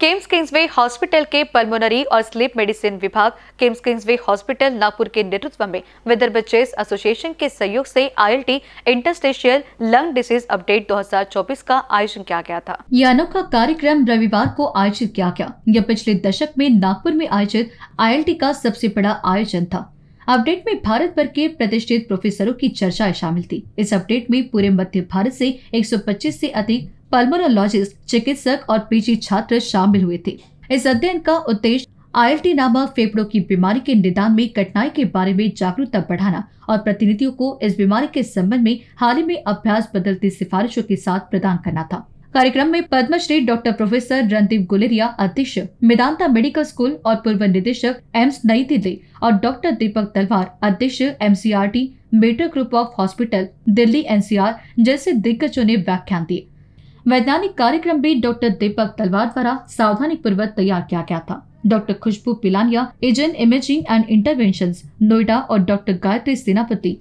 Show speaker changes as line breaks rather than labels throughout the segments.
KIMS Kingsway hospital के pulmonary और sleep medicine विभाग किम्स किंग्सवे हॉस्पिटल नागपुर के नेतृत्व में विदर्भ चेस एसोसिएशन के सहयोग से ILT interstitial lung disease update 2024 का आयोजन किया गया था यह अनोखा कार्यक्रम रविवार को आयोजित किया गया यह पिछले दशक में नागपुर में आयोजित आई का सबसे बड़ा आयोजन था अपडेट में भारत भर के प्रतिष्ठित प्रोफेसरों की चर्चाएं शामिल थी इस अपडेट में पूरे मध्य भारत से 125 से अधिक पल्मोनोलॉजिस्ट चिकित्सक और पीजी छात्र शामिल हुए थे इस अध्ययन का उद्देश्य आई नामक फेफड़ों की बीमारी के निदान में कठिनाई के बारे में जागरूकता बढ़ाना और प्रतिनिधियों को इस बीमारी के संबंध में हाल ही में अभ्यास बदलती सिफारिशों के साथ प्रदान करना था कार्यक्रम में पद्मश्री डॉक्टर प्रोफेसर रणदीप गुलेरिया अध्यक्ष मेदांता मेडिकल स्कूल और पूर्व निदेशक एम्स नई दिल्ली और डॉक्टर दीपक तलवार अध्यक्ष M C group of hospital Delhi NCR जैसे दिग्गजों ने व्याख्यान दिए वैज्ञानिक कार्यक्रम भी डॉक्टर दीपक तलवार द्वारा सावधानी पूर्वक तैयार किया गया था doctor Khushboo Pilania agent imaging and intervention Noida और डॉक्टर गायत्री सेनापति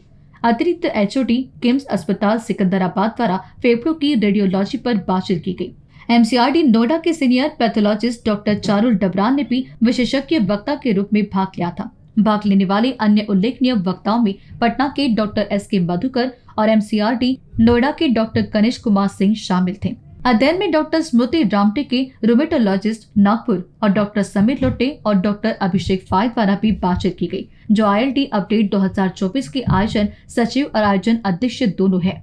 अतिरिक्त एचओडी किम्स अस्पताल सिकंदराबाद द्वारा फेफड़ों की रेडियोलॉजी पर बातचीत की गई एमसीआरडी नोएडा के senior pathologist doctor Charul Dabran ने भी विशेषज्ञ वक्ता के रूप में भाग लिया था भाग लेने वाले अन्य उल्लेखनीय वक्ताओं में पटना के डॉक्टर एस के मधुकर और एमसीआरडी नोएडा के डॉक्टर कनिष कुमार सिंह शामिल थे अध्ययन में डॉक्टर स्मृति रामटे के रोमेटोलॉजिस्ट नागपुर और डॉक्टर समीर लोटे और डॉक्टर अभिषेक फाय द्वारा भी बातचीत की गई जो आई अपडेट 2024 के आयोजन सचिव और आयोजन अध्यक्ष दोनों है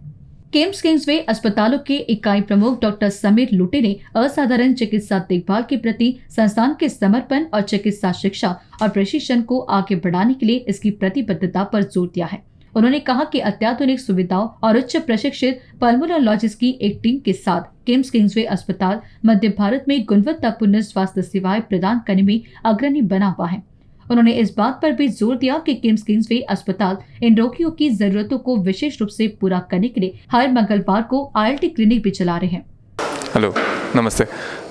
केम्स किंग्सवे अस्पतालों के इकाई प्रमुख डॉक्टर समीर लुटे ने असाधारण चिकित्सा देखभाल के प्रति संस्थान के समर्पण और चिकित्सा शिक्षा और प्रशिक्षण को आगे बढ़ाने के लिए इसकी प्रतिबद्धता पर जोर दिया है उन्होंने कहा कि अत्याधुनिक सुविधाओं और उच्च प्रशिक्षित पल्मोनोलॉजिस्ट की एक टीम के साथ किम्स किंग्सवे अस्पताल मध्य भारत में गुणवत्तापूर्ण स्वास्थ्य सेवाएं प्रदान करने में अग्रणी बना हुआ है उन्होंने इस बात पर भी जोर दिया कि किम्स किंग्सवे अस्पताल इन रोगियों की जरूरतों को विशेष रूप से पूरा करने के लिए हर मंगलवार को आई क्लिनिक भी चला रहे हैं
हेलो नमस्ते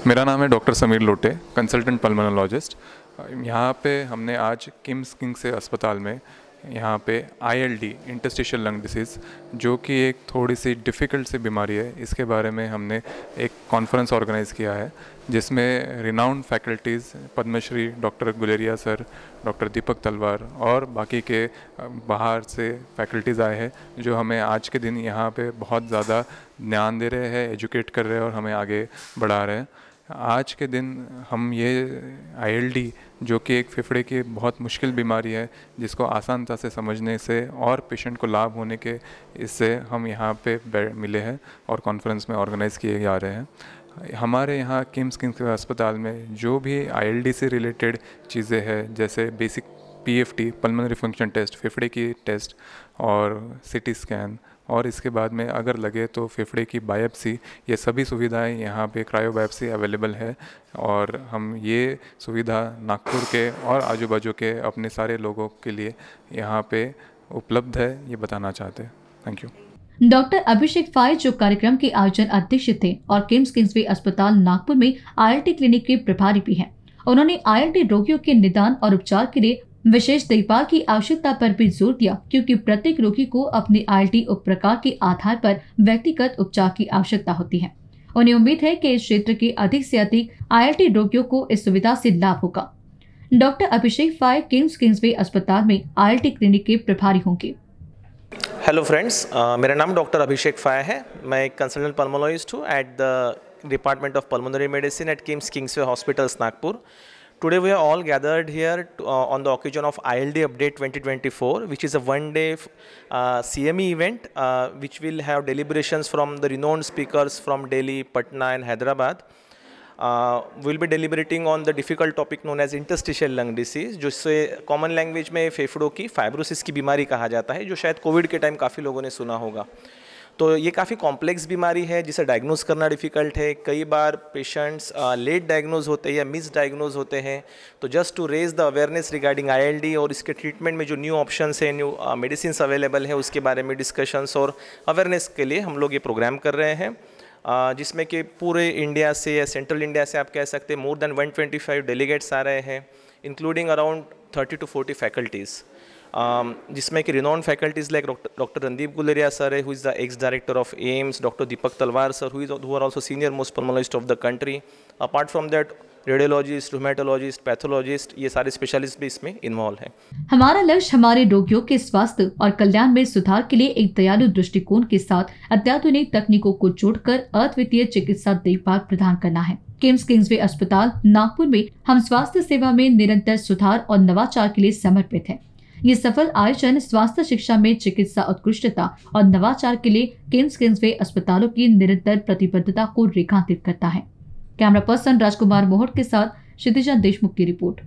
मेरा नाम है डॉक्टर समीर लोटे कंसल्टेंट पल्मोनोलॉजिस्ट यहाँ पे हमने आज किम्स किंग से अस्पताल में यहाँ पे आईएलडी इंटरस्टिशियल लंग डिसीज़ जो कि एक थोड़ी सी डिफ़िकल्ट सी बीमारी है इसके बारे में हमने एक कॉन्फ्रेंस ऑर्गेनाइज़ किया है जिसमें renowned faculties Padmashri doctor Guleria sir doctor Deepak Talwar और बाकी के बाहर से फैकल्टीज़ आए हैं जो हमें आज के दिन यहाँ पे बहुत ज़्यादा ध्यान दे रहे हैं एजुकेट कर रहे हैं और हमें आगे बढ़ा रहे हैं आज के दिन हम ये आई जो कि एक फेफड़े की बहुत मुश्किल बीमारी है जिसको आसानता से समझने से और पेशेंट को लाभ होने के इससे हम यहाँ पे मिले हैं और कॉन्फ्रेंस में ऑर्गेनाइज़ किए जा रहे हैं हमारे यहाँ किम्स किम्स अस्पताल में जो भी आई से रिलेटेड चीज़ें हैं जैसे basic P F T pulmonary function test फेफड़े की टेस्ट और टी स्कैन और इसके बाद में अगर लगे तो फेफड़े की बायोप्सी ये सभी सुविधाएं यहाँ पे क्रायो बायोप्सी अवेलेबल है और हम ये सुविधा नागपुर के और आजू बाजू के अपने सारे लोगों के लिए यहाँ पे उपलब्ध है ये बताना चाहते हैं thank you
doctor Abhishek Phaye जो कार्यक्रम के आयोजन अध्यक्ष थे और किम्स किंग्सवे अस्पताल नागपुर में आई क्लिनिक के प्रभारी भी हैं उन्होंने आई रोगियों के निदान और उपचार के लिए विशेष देखभाल की आवश्यकता पर भी जोर दिया क्योंकि प्रत्येक रोगी को अपने टी उपप्रकार के आधार पर व्यक्तिगत उपचार की आवश्यकता होती है उन्हें उम्मीद है कि इस क्षेत्र के अधिक से अधिक आई रोगियों को इस सुविधा से लाभ होगा डॉक्टर अभिषेक फाय किंग्स किंग्सवे अस्पताल में आई क्लिनिक के प्रभारी होंगे
हेलो फ्रेंड्स uh, मेरा नाम डॉक्टर अभिषेक फाय है मैं एक कंसल्टेंट पल्मोलॉजिस्ट हूँ at the department of pulmonary medicine at KIMS Kingsway hospitals Nagpur today we are all gathered here on the occasion of I L D update twenty twenty four which is a one day C M E event which will have deliberation from the renowned speaker from Delhi Patna and Hyderabad will be deliberating on the difficult topic known as interstitial lung disease जिससे common language में फेफड़ों की fibrosis की बीमारी कहा जाता है जो शायद कोविड के टाइम काफ़ी लोगों ने सुना होगा तो ये काफ़ी कॉम्प्लेक्स बीमारी है जिसे डायग्नोज करना डिफ़िकल्ट है कई बार पेशेंट्स लेट डायग्नोज होते हैं या मिस डायग्नोज होते हैं तो just to raise the awareness regarding I और इसके ट्रीटमेंट में जो न्यू ऑप्शंस है न्यू मेडिसिन अवेलेबल है उसके बारे में डिस्कशंस और अवेयरनेस के लिए हम लोग ये प्रोग्राम कर रहे हैं जिसमें कि पूरे इंडिया से या सेंट्रल इंडिया से आप कह सकते हैं मोर देन वन डेलीगेट्स आ रहे हैं including around thirty two forty faculties Um, जिसमें कि renowned faculties like doctor Randeep Guleria sir है who is the ex director of AIIMS doctor Deepak Talwar sir हुई who are also senior most pulmonologist of the country apart from that radiologist rheumatologist pathologist ये सारे specialist भी इसमें involve है
हमारा लक्ष्य हमारे रोगियों के स्वास्थ्य और कल्याण में सुधार के लिए एक दयालु दृष्टिकोण के साथ अत्याधुनिक तकनीकों को जोड़कर अद्वितीय चिकित्सा देखभाल प्रदान करना है किम्स किंग्सवे अस्पताल नागपुर में हम स्वास्थ्य सेवा में निरंतर सुधार और नवाचार के लिए समर्पित है ये सफल आयोजन स्वास्थ्य शिक्षा में चिकित्सा उत्कृष्टता और नवाचार के लिए किम्स वे अस्पतालों की निरंतर प्रतिबद्धता को रेखांकित करता है कैमरा पर्सन राजकुमार मोहट के साथ क्षितिजा देशमुख की रिपोर्ट